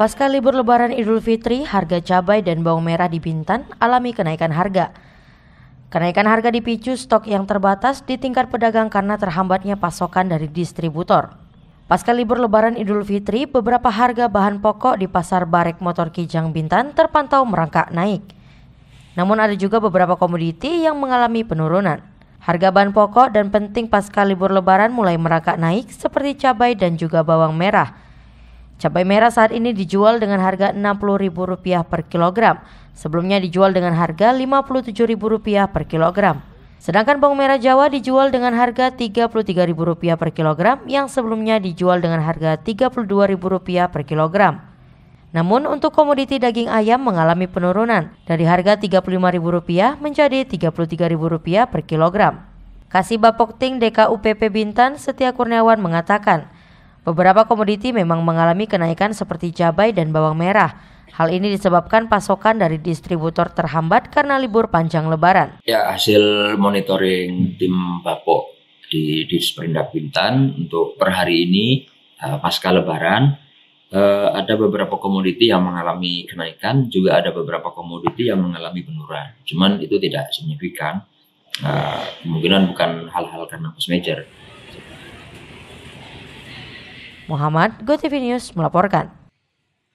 Pasca libur lebaran Idul Fitri, harga cabai dan bawang merah di Bintan alami kenaikan harga. Kenaikan harga dipicu stok yang terbatas di tingkat pedagang karena terhambatnya pasokan dari distributor. Pasca libur lebaran Idul Fitri, beberapa harga bahan pokok di pasar Barek Motor Kijang Bintan terpantau merangkak naik. Namun ada juga beberapa komoditi yang mengalami penurunan. Harga bahan pokok dan penting pasca libur lebaran mulai merangkak naik seperti cabai dan juga bawang merah Cabai merah saat ini dijual dengan harga Rp60.000 per kilogram. Sebelumnya dijual dengan harga Rp57.000 per kilogram. Sedangkan bawang merah Jawa dijual dengan harga Rp33.000 per kilogram yang sebelumnya dijual dengan harga Rp32.000 per kilogram. Namun untuk komoditi daging ayam mengalami penurunan dari harga Rp35.000 menjadi Rp33.000 per kilogram. Kasih Bapokting DKUPP Bintan Setia Kurniawan mengatakan, Beberapa komoditi memang mengalami kenaikan seperti cabai dan bawang merah. Hal ini disebabkan pasokan dari distributor terhambat karena libur panjang lebaran. Ya, hasil monitoring tim Bapo di Disperindak Bintan untuk per hari ini uh, pasca lebaran uh, ada beberapa komoditi yang mengalami kenaikan, juga ada beberapa komoditi yang mengalami penurunan. Cuman itu tidak signifikan. Uh, kemungkinan bukan hal-hal karena cost major. Muhammad GoTV melaporkan.